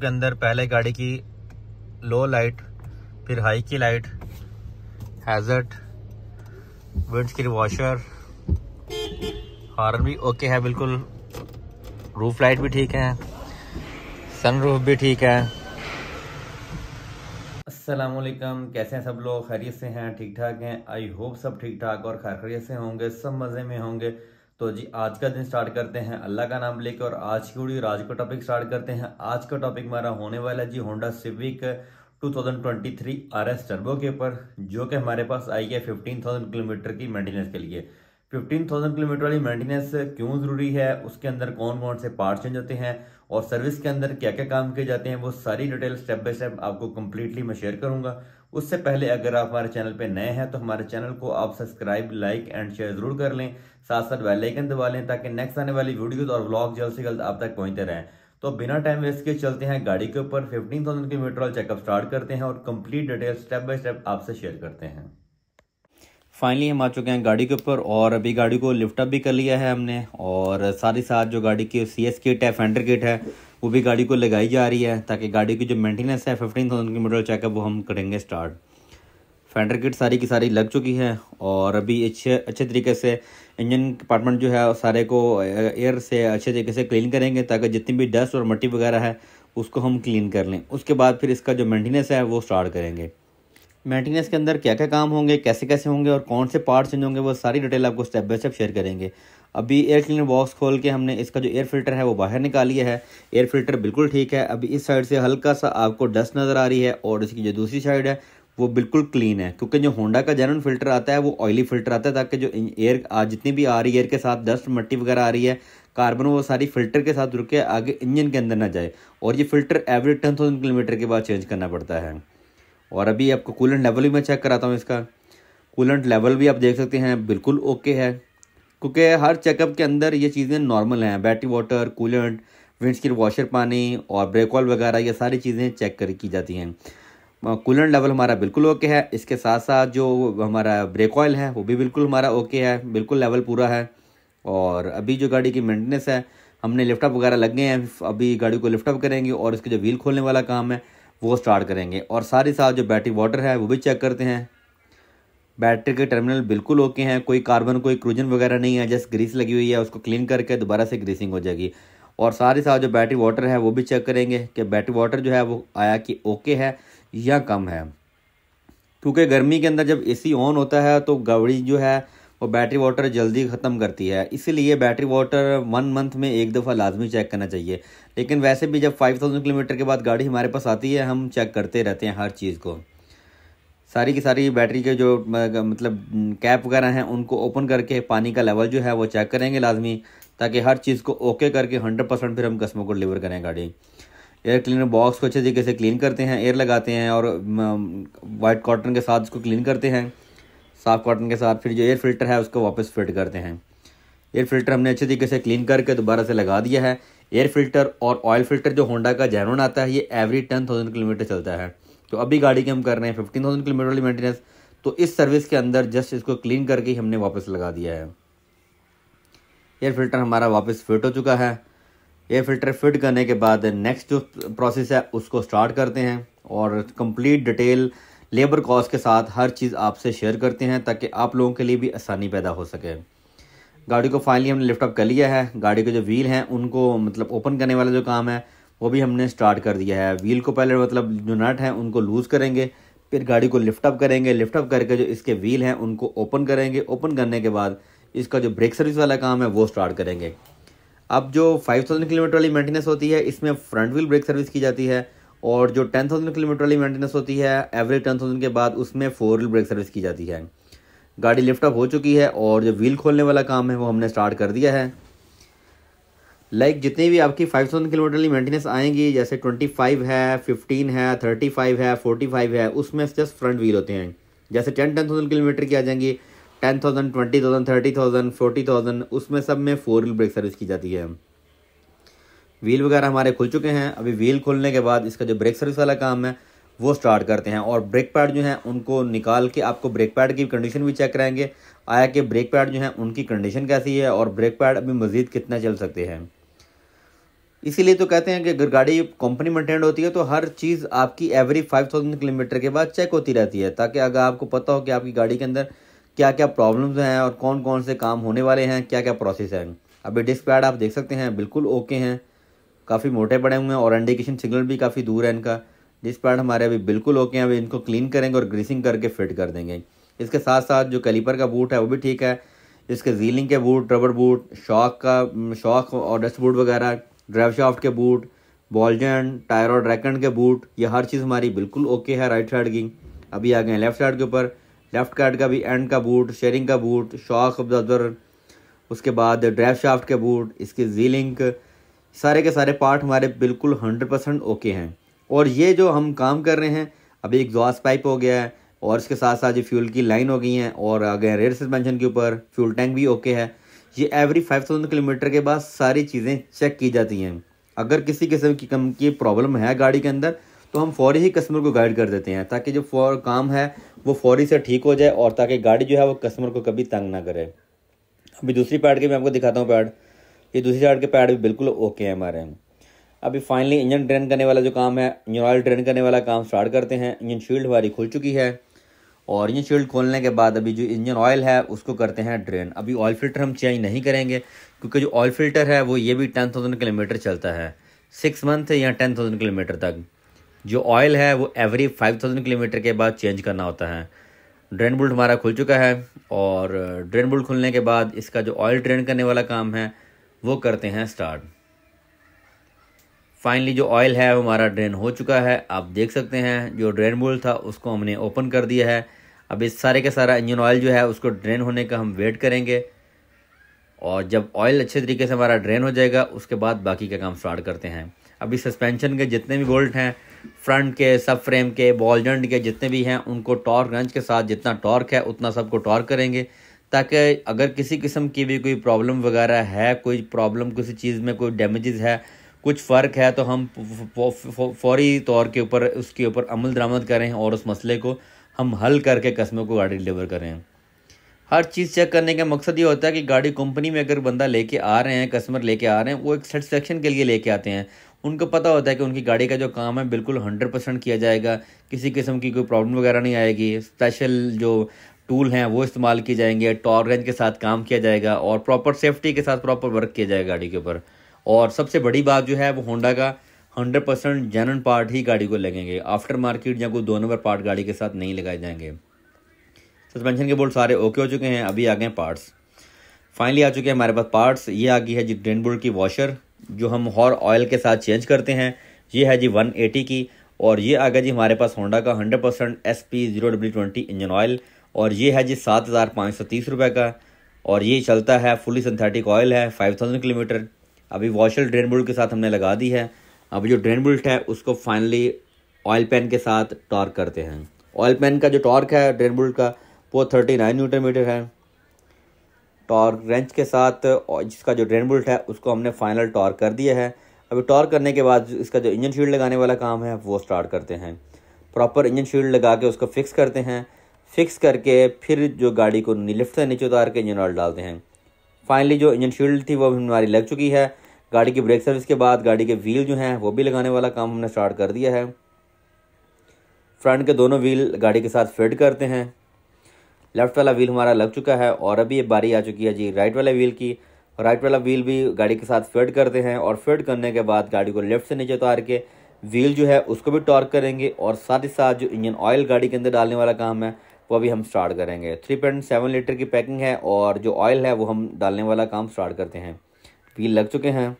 के अंदर पहले गाड़ी की लो लाइट फिर हाई की light hazard windscreen washer horn भी ओके है बिल्कुल रूफ लाइट भी ठीक है सनरूफ भी ठीक है असलकम कैसे हैं सब लोग खैरियत से हैं ठीक ठाक हैं आई होप सब ठीक ठाक और खैरियत से होंगे सब मज़े में होंगे तो जी आज का दिन स्टार्ट करते हैं अल्लाह का नाम लेकर और आज की वीडियो आज का टॉपिक स्टार्ट करते हैं आज का टॉपिक हमारा होने वाला जी होंडा सिविक 2023 एस टर्बो के ऊपर जो कि हमारे पास आई है फिफ्टीन थाउजेंड किलोमीटर की मेंटेनेंस के लिए फिफ्टीन थाउजेंड किलोमीटर वाली मेंटेनेंस क्यों ज़रूरी है उसके अंदर कौन कौन से पार्ट चेंज होते हैं और सर्विस के अंदर क्या क्या काम किए जाते हैं वो सारी डिटेल स्टेप बाय स्टेप आपको कम्प्लीटली मैं शेयर करूंगा उससे पहले अगर आप हमारे चैनल पर नए हैं तो हमारे चैनल को आप सब्सक्राइब लाइक एंड शेयर जरूर कर लें साथ साथ बेलाइकन दबा लें ताकि नेक्स्ट आने वाली वीडियोज और ब्लॉग जल्द से जल्द आप तक पहुंचते रहें तो बिना टाइम वेस्ट के चलते हैं गाड़ी के ऊपर फिफ्टीन थाउजेंड किलोमीटर वाला चेकअप स्टार्ट करते हैं और complete detail step by step आपसे शेयर करते हैं फाइनली हम आ चुके हैं गाड़ी के ऊपर और अभी गाड़ी को लिफ्टअप भी कर लिया है हमने और साथ ही साथ जो गाड़ी की सी एस किट है फेंडर किट है वो भी गाड़ी को लगाई जा रही है ताकि गाड़ी की जो मेंटेनेंस है फिफ्टीन थाउजेंड किलोमीटर चेकअप वो हम करेंगे स्टार्ट फेंडर किट सारी की सारी लग चुकी है और अभी अच्छे अच्छे तरीके से इंजन डिपार्टमेंट जो है सारे को एयर से अच्छे तरीके से क्लीन करेंगे ताकि जितनी भी डस्ट और मट्टी वगैरह है उसको हम क्लीन कर लें उसके बाद फिर इसका जो मेंटेनेंस है वो स्टार्ट करेंगे मेंटेनेंस के अंदर क्या क्या काम होंगे कैसे कैसे होंगे और कौन से पार्ट चेंज होंगे वो सारी डिटेल आपको स्टेप बाय स्टेप शेयर करेंगे अभी एयर क्लीनर बॉक्स खोल के हमने इसका जो एयर फिल्टर है वो बाहर निकाल लिया है एयर फिल्टर बिल्कुल ठीक है अभी इस साइड से हल्का सा आपको डस्ट नज़र आ रही है और इसकी जो दूसरी साइड है वो बिल्कुल क्लीन है क्योंकि जो होंडा का जेनवन फिल्टर आता है वो ऑयली फिल्टर आता है ताकि जो एयर जितनी भी आ रही है एयर के साथ डस्ट मट्टी वगैरह आ रही है कार्बन वो सारी फिल्टर के साथ रुके आगे इंजन के अंदर ना जाए और ये filter every ten thousand kilometre के बाद चेंज करना पड़ता है और अभी आपको कूलेंट लेवल भी मैं चेक कराता हूँ इसका कूलेंट लेवल भी आप देख सकते हैं बिल्कुल ओके है क्योंकि हर चेकअप के अंदर ये चीज़ें नॉर्मल हैं battery water coolant windscreen washer पानी और ब्रेक ऑयल वगैरह ये सारी चीज़ें चेक कर की जाती हैं कूलेंट लेवल हमारा बिल्कुल ओके है इसके साथ साथ जो हमारा ब्रेक ऑयल है वो भी बिल्कुल हमारा ओके है बिल्कुल लेवल पूरा है और अभी जो गाड़ी की मेंटेनेंस है हमने लिफ्टअप वगैरह लग गए हैं अभी गाड़ी को लिफ्टअप करेंगे और इसके जो व्हील खोलने वाला काम है वो स्टार्ट करेंगे और साथ ही साथ जो बैटरी वाटर है वो भी चेक करते हैं बैटरी के टर्मिनल बिल्कुल ओके हैं कोई कार्बन कोई क्रूजन वगैरह नहीं है जस्ट ग्रीस लगी हुई है उसको क्लीन करके दोबारा से ग्रीसिंग हो जाएगी और साथ ही साथ जो बैटरी वाटर है वो भी चेक करेंगे कि बैटरी वाटर जो है वो आया कि ओके है या कम है क्योंकि गर्मी के अंदर जब एसी ऑन होता है तो गाड़ी जो है और बैटरी वाटर जल्दी ख़त्म करती है इसीलिए बैटरी वाटर वन मंथ में एक दफ़ा लाजमी चेक करना चाहिए लेकिन वैसे भी जब 5000 किलोमीटर के बाद गाड़ी हमारे पास आती है हम चेक करते रहते हैं हर चीज़ को सारी की सारी बैटरी के जो मतलब कैप वगैरह हैं उनको ओपन करके पानी का लेवल जो है वो चेक करेंगे लाजमी ताकि हर चीज़ को ओके करके हंड्रेड परसेंट फिर हम कस्टमर को डिलीवर करें गाड़ी एयर क्लीनर बॉक्स को अच्छे तरीके से क्लीन करते हैं एयर लगाते हैं और वाइट कॉटन के साथ उसको क्लीन करते हैं साफ कॉटन के साथ फिर जो एयर फिल्टर है उसको वापस फिट करते हैं एयर फिल्टर हमने अच्छे तरीके से क्लीन करके दोबारा से लगा दिया है एयर फिल्टर और ऑयल फिल्टर जो होंडा का जैनोन आता है ये एवरी टेन थाउजेंड किलोमीटर चलता है तो अभी गाड़ी के हम कर रहे हैं फिफ्टीन थाउजेंड किलोमीटर वाली मेंटेनेंस तो इस सर्विस के अंदर जस्ट इसको क्लीन करके ही हमने वापस लगा दिया है एयर फिल्टर हमारा वापस फिट हो चुका है एयर फिल्टर फिट करने के बाद नेक्स्ट जो प्रोसेस है उसको स्टार्ट करते हैं और कंप्लीट डिटेल लेबर कॉस्ट के साथ हर चीज़ आपसे शेयर करते हैं ताकि आप लोगों के लिए भी आसानी पैदा हो सके गाड़ी को फाइनली हमने लिफ्टअप कर लिया है गाड़ी के जो व्हील हैं उनको मतलब ओपन करने वाला जो काम है वो भी हमने स्टार्ट कर दिया है व्हील को पहले मतलब जो नट हैं उनको लूज़ करेंगे फिर गाड़ी को लिफ्टअप करेंगे लिफ्टअप करके जो इसके व्हील हैं उनको ओपन करेंगे ओपन करने के बाद इसका जो ब्रेक सर्विस वाला काम है वो स्टार्ट करेंगे अब जो 5000 किलोमीटर वाली मेंटेनेंस होती है इसमें फ्रंट व्हील ब्रेक सर्विस की जाती है और जो टेन थाउजेंड किलोमीटर वाली मेंटेनेंस होती है एवरेज टेन थाउजेंड के बाद उसमें फोर व्हील ब्रेक सर्विस की जाती है गाड़ी लिफ्ट अप हो चुकी है और जो व्हील खोलने वाला काम है वो हमने स्टार्ट कर दिया है लाइक जितनी भी आपकी फाइव थाउजेंड किलोमीटर वाली मेंटेनेंस आएंगी जैसे ट्वेंटी फाइव है फिफ्टीन है थर्टी फाइव है फोर्टी फाइव है उसमें जस्ट फ्रंट व्हील होते हैं जैसे टेन टेन थाउजेंड किलोमीटर की आ जाएंगी ten thousand twenty thousand thirty thousand forty thousand उसमें सब में फोर व्हील ब्रेक सर्विस की जाती है व्हील वगैरह हमारे खुल चुके हैं अभी व्हील खुलने के बाद इसका जो ब्रेक सर्विस वाला काम है वो स्टार्ट करते हैं और ब्रेक पैड जो हैं उनको निकाल के आपको ब्रेक पैड की कंडीशन भी चेक कराएंगे आया कि ब्रेक पैड जो है उनकी कंडीशन कैसी है और ब्रेक पैड अभी मज़ीद कितना चल सकते हैं इसीलिए तो कहते हैं कि अगर गाड़ी कंपनी मेंटेन होती है तो हर चीज़ आपकी एवरी फाइव थाउजेंड किलोमीटर के बाद चेक होती रहती है ताकि अगर आपको पता हो कि आपकी गाड़ी के अंदर क्या क्या प्रॉब्लम्स हैं और कौन कौन से काम होने वाले हैं क्या क्या प्रोसेस हैं अभी डिस्क पैड आप देख सकते हैं बिल्कुल ओके हैं काफ़ी मोटे पड़े हुए हैं और इंडिकेशन सिग्नल भी काफ़ी दूर है इनका जिस कारण हमारे अभी बिल्कुल ओके हैं अभी इनको क्लीन करेंगे और ग्रीसिंग करके फिट कर देंगे इसके साथ साथ जो कैलीपर का बूट है वो भी ठीक है इसके जीलिंग के बूट रबर बूट शॉक का शॉक और डस्ट बूट वगैरह ड्राइव शॉफ्ट के बूट बॉलजन टायर और रैकेंड के बूट ये हर चीज़ हमारी बिल्कुल ओके है राइट साइड की अभी आ गए हैं लेफ्ट साइड के ऊपर लेफ्ट कार्ड का भी एंड का बूट शेयरिंग का बूट शॉक ऑब्जर्वर उसके बाद ड्राइव शाफ्ट के बूट इसकी जीलिंक सारे के सारे पार्ट हमारे बिल्कुल हंड्रेड परसेंट ओके हैं और ये जो हम काम कर रहे हैं अभी एग्जॉस्ट पाइप हो गया है और इसके साथ साथ ये फ्यूल की लाइन हो गई है और आ गए रेड सस्पेंशन के ऊपर फ्यूल टैंक भी ओके है ये एवरी फाइव थाउजेंड किलोमीटर के बाद सारी चीज़ें चेक की जाती हैं अगर किसी किस्म की कम की प्रॉब्लम है गाड़ी के अंदर तो हम फौरी ही कस्टमर को गाइड कर देते हैं ताकि जो फॉर काम है वो फौरी से ठीक हो जाए और ताकि गाड़ी जो है वो कस्टमर को कभी तंग ना करे अभी दूसरी पैड के मैं आपको दिखाता हूँ पैड ये दूसरी साइड के पैड भी बिल्कुल ओके हैं हमारे अभी फाइनली इंजन ड्रेन करने वाला जो काम है इंजन ऑयल ड्रेन करने वाला काम स्टार्ट करते हैं इंजन शील्ड हमारी खुल चुकी है और इंजन शील्ड खोलने के बाद अभी जो इंजन ऑयल है उसको करते हैं ड्रेन अभी ऑयल फिल्टर हम चेंज नहीं करेंगे क्योंकि जो ऑयल फिल्टर है वो ये भी टेन थाउजेंड किलोमीटर चलता है सिक्स मंथ या टेन थाउजेंड किलोमीटर तक जो ऑयल है वो एवरी फाइव थाउजेंड किलोमीटर के बाद चेंज करना होता है ड्रेन बुल्ट हमारा खुल चुका है और ड्रेन बुल्ट खुलने के बाद इसका जो ऑयल ड्रेन करने वाला काम है वो करते हैं स्टार्ट फाइनली जो ऑयल है वो हमारा ड्रेन हो चुका है आप देख सकते हैं जो ड्रेन बोल था उसको हमने ओपन कर दिया है अब इस सारे का सारा इंजन ऑयल जो है उसको ड्रेन होने का हम वेट करेंगे और जब ऑयल अच्छे तरीके से हमारा ड्रेन हो जाएगा उसके बाद बाकी का काम स्टार्ट करते हैं अभी सस्पेंशन के जितने भी बोल्ट हैं फ्रंट के सब फ्रेम के बॉल जंड के जितने भी हैं उनको टॉर्क रंच के साथ जितना टॉर्क है उतना सबको टॉर्क करेंगे ताकि अगर किसी किस्म की भी कोई प्रॉब्लम वगैरह है कोई प्रॉब्लम किसी चीज़ में कोई डैमेजेस है कुछ फ़र्क है तो हम फौरी तौर के ऊपर उसके ऊपर अमल दरामद करें और उस मसले को हम हल करके कस्में को गाड़ी डिलीवर करें हर चीज़ चेक करने का मकसद ये होता है कि गाड़ी कंपनी में अगर बंदा लेके आ रहे हैं कस्टमर लेके आ रहे हैं वो एक सेटिस्फेक्शन के लिए लेके आते हैं उनको पता होता है कि उनकी गाड़ी का जो काम है बिल्कुल हंड्रेड परसेंट किया जाएगा किसी किस्म की कोई प्रॉब्लम वगैरह नहीं आएगी स्पेशल जो टूल हैं वो इस्तेमाल किए जाएंगे टॉर रेंज के साथ काम किया जाएगा और प्रॉपर सेफ्टी के साथ प्रॉपर वर्क किया जाएगा गाड़ी के ऊपर और सबसे बड़ी बात जो है वो होंडा का हंड्रेड परसेंट जेनन पार्ट ही गाड़ी को लगेंगे आफ्टर मार्केट या कोई दो नंबर पार्ट गाड़ी के साथ नहीं लगाए जाएंगे सस्पेंशन के बोल्ट सारे ओके हो चुके हैं अभी आ गए पार्ट्स फाइनली आ चुके हैं हमारे पास पार्ट्स ये आ गई है जी ड्रेन बोल्ट की वॉशर जो हम हॉर ऑयल के साथ चेंज करते हैं ये है जी एटी की और ये आ गया जी हमारे पास होंडा का percent S P zero W twenty engine oil और ये है जी सात हज़ार पाँच सौ तीस रुपये का और ये चलता है फुली सिंथेटिक ऑयल है फाइव थाउजेंड किलोमीटर अभी वॉशल ड्रेन बुल्ट के साथ हमने लगा दी है अब जो ड्रेन बुल्ट है उसको फाइनली ऑयल पेन के साथ टॉर्क करते हैं ऑयल पेन का जो टॉर्क है ड्रेन बुल्ट का वो थर्टी नाइन न्यूटन मीटर है टॉर्क रेंच के साथ जिसका जो ड्रेन बुल्ट है उसको हमने फाइनल टॉर्क कर दिया है अभी टॉर्क करने के बाद इसका जो इंजन शील्ड लगाने वाला काम है वो स्टार्ट करते हैं प्रॉपर इंजन शील्ड लगा के उसको फिक्स करते हैं फिक्स करके फिर जो गाड़ी को लिफ्ट से नीचे उतार के इंजन ऑयल डालते हैं फाइनली जो इंजन शील्ड थी वो भी हमारी लग चुकी है गाड़ी की ब्रेक सर्विस के बाद गाड़ी के व्हील जो हैं वो भी लगाने वाला काम हमने स्टार्ट कर दिया है फ्रंट के दोनों व्हील गाड़ी के साथ फिट करते हैं लेफ़्ट वाला व्हील हमारा लग चुका है और अभी ये बारी आ चुकी है जी राइट वाले व्हील की राइट वाला व्हील भी गाड़ी के साथ फिट करते हैं और फिट करने के बाद गाड़ी को लेफ़्ट से नीचे उतार के व्हील जो है उसको भी टॉर्क करेंगे और साथ ही साथ जो इंजन ऑयल गाड़ी के अंदर डालने वाला काम है वो अभी हम स्टार्ट करेंगे थ्री पॉइंट सेवन लीटर की पैकिंग है और जो ऑयल है वो हम डालने वाला काम स्टार्ट करते हैं व्हील लग चुके हैं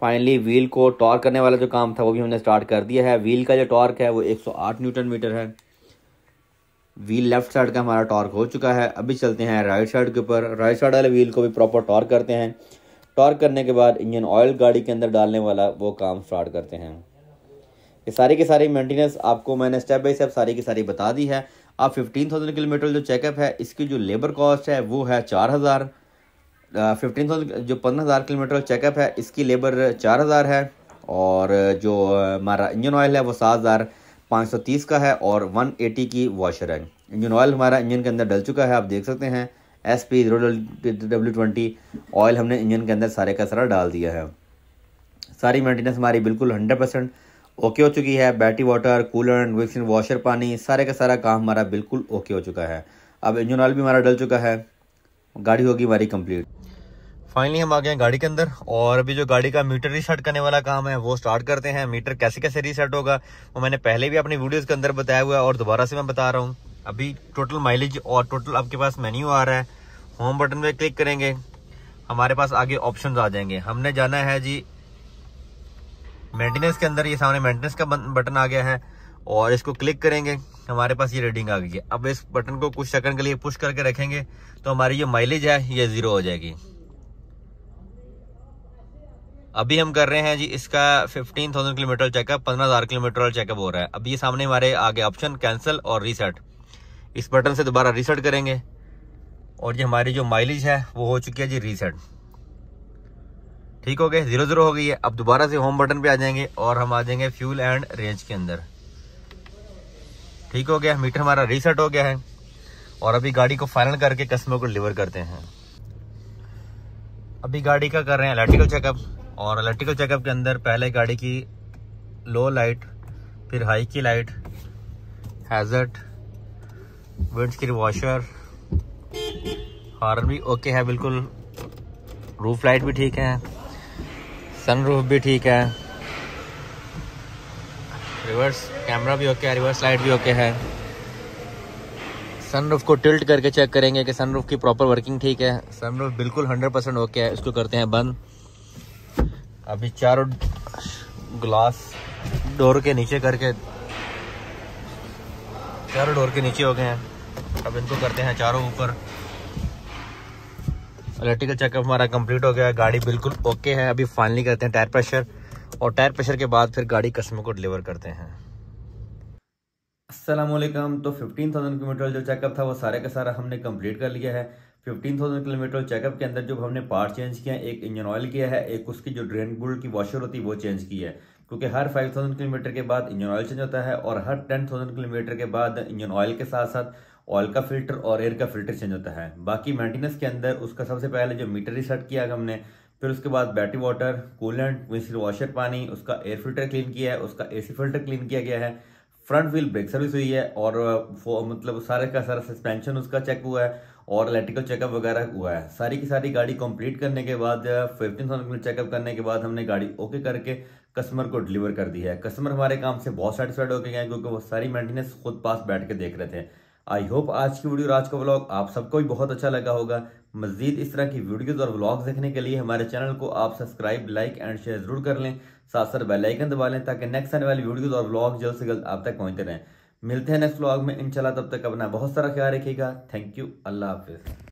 फाइनली व्हील को टॉर्क करने वाला जो काम था वो भी हमने स्टार्ट कर दिया है व्हील का जो टॉर्क है वो 108 न्यूटन मीटर है व्हील लेफ्ट साइड का हमारा टॉर्क हो चुका है अभी चलते हैं राइट साइड के ऊपर राइट साइड वाले व्हील को भी प्रॉपर टॉर्क करते हैं टॉर्क करने के बाद इंजन ऑयल गाड़ी के अंदर डालने वाला वो काम स्टार्ट करते हैं ये सारी की सारी मेंटेनेंस आपको मैंने स्टेप बाई स्टेप सारी की सारी बता दी है अब फिफ्टीन थाउजेंड किलोमीटर जो चेकअप है इसकी जो लेबर कॉस्ट है वो है चार हज़ार फिफ्टीन थाउजेंड जो पंद्रह हज़ार किलोमीटर चेकअप है इसकी लेबर चार हज़ार है और जो हमारा इंजन ऑयल है वो सात हज़ार पाँच सौ तीस का है और वन एटी की वॉशर है इंजन ऑयल हमारा इंजन के अंदर डल चुका है आप देख सकते हैं S P zero W twenty oil हमने इंजन के अंदर सारे का सारा डाल दिया है सारी मेंटेनेंस हमारी बिल्कुल हंड्रेड परसेंट ओके हो चुकी है बैटरी वाटर कूलर वेक्सिन वॉशर पानी सारे का सारा काम हमारा बिल्कुल ओके हो चुका है अब इंजन ऑयल भी हमारा डल चुका है गाड़ी होगी हमारी कंप्लीट फाइनली हम आ गए हैं गाड़ी के अंदर और अभी जो गाड़ी का मीटर रीसेट करने वाला काम है वो स्टार्ट करते हैं मीटर कैसे कैसे रीसेट होगा वो मैंने पहले भी अपनी वीडियोस के अंदर बताया हुआ है और दोबारा से मैं बता रहा हूँ अभी टोटल माइलेज और टोटल आपके पास मेन्यू आ रहा है होम बटन पे क्लिक करेंगे हमारे पास आगे ऑप्शन आ जाएंगे हमने जाना है जी मेंटेनेंस के अंदर ये सामने मेंटेनेंस का बटन आ गया है और इसको क्लिक करेंगे हमारे पास ये रीडिंग आ गई है अब इस बटन को कुछ सेकंड के लिए पुश करके रखेंगे तो हमारी जो माइलेज है ये ज़ीरो हो जाएगी अभी हम कर रहे हैं जी इसका फिफ्टीन थाउजेंड किलोमीटर चेकअप पंद्रह हज़ार किलोमीटर चेकअप हो रहा है अब ये सामने हमारे आगे ऑप्शन कैंसिल और रीसेट इस बटन से दोबारा रीसेट करेंगे और ये हमारी जो माइलेज है वो हो चुकी है जी रीसेट ठीक हो गए जीरो जीरो हो गई है अब दोबारा से होम बटन पे आ जाएंगे और हम आ जाएंगे फ्यूल एंड रेंज के अंदर ठीक हो गया मीटर हमारा रीसेट हो गया है और अभी गाड़ी को फाइनल करके कस्टमर को डिलीवर करते हैं अभी गाड़ी का कर रहे हैं इलेक्ट्रिकल चेकअप और इलेक्ट्रिकल चेकअप के अंदर पहले गाड़ी की लो लाइट फिर हाई की light hazard windscreen washer horn भी ओके है बिल्कुल रूफ लाइट भी ठीक है सनरूफ भी ठीक है रिवर्स कैमरा भी ओके है रिवर्स लाइट भी ओके है सनरूफ को टिल्ट करके चेक करेंगे कि सनरूफ की प्रॉपर वर्किंग ठीक है सनरूफ बिल्कुल 100 परसेंट ओके है इसको करते हैं बंद अभी चारों ग्लास डोर के नीचे करके चारों डोर के नीचे हो गए हैं अब इनको करते हैं चारों ऊपर इलेक्ट्रिकल चेकअप हमारा कंप्लीट हो गया गाड़ी बिल्कुल ओके है अभी फाइनली करते हैं टायर प्रेशर और टायर प्रेशर के बाद फिर गाड़ी कस्टमर को डिलीवर करते हैं असलम तो फिफ्टीन थाउजेंड किलोमीटर जो चेकअप था वो सारे का सारा हमने कंप्लीट कर लिया है फिफ्टीन थाउजेंड किलोमीटर चेकअप के अंदर जो हमने पार्ट चेंज किया है एक इंजन ऑयल किया है एक उसकी जो ड्रेन बुल की वॉशर होती है वो चेंज की है क्योंकि हर फाइव थाउजेंड किलोमीटर के बाद इंजन ऑयल चेंज होता है और हर टेन थाउजेंड किलोमीटर के बाद इंजन ऑयल के साथ साथ ऑयल का फिल्टर और एयर का फिल्टर चेंज होता है बाकी मेंटेनेंस के अंदर उसका सबसे पहले जो मीटर रिसेट किया हमने फिर उसके बाद बैटरी वाटर कूलेंट मिसल वॉशर पानी उसका एयर फिल्टर क्लीन किया है उसका एसी फिल्टर क्लीन किया गया है फ्रंट व्हील ब्रेक सर्विस हुई है और मतलब सारे का सारा सस्पेंशन उसका चेक हुआ है और इलेक्ट्रिकल चेकअप वगैरह हुआ है सारी की सारी गाड़ी कंप्लीट करने के बाद फिफ्टीन थाउजेंड चेकअप करने के बाद हमने गाड़ी ओके करके कस्टमर को डिलीवर कर दी है कस्टमर हमारे काम से बहुत सेटिस्फाइड होके गए क्योंकि वो सारी मेंटेनेंस खुद पास बैठ के देख रहे थे आई होप आज की वीडियो और आज का ब्लॉग आप सबको भी बहुत अच्छा लगा होगा मजीद इस तरह की वीडियोस और ब्लॉग देखने के लिए हमारे चैनल को आप सब्सक्राइब लाइक एंड शेयर जरूर कर लें साथ साथ बेलाइकन दबा लें ताकि नेक्स्ट आने वाली वीडियोज़ और ब्लॉग जल्द से जल्द आप तक पहुंचते रहें मिलते हैं नेक्स्ट ब्लॉग में इनशाला तब तक अपना बहुत सारा ख्याल रखेगा थैंक यू अल्लाह हाफिज़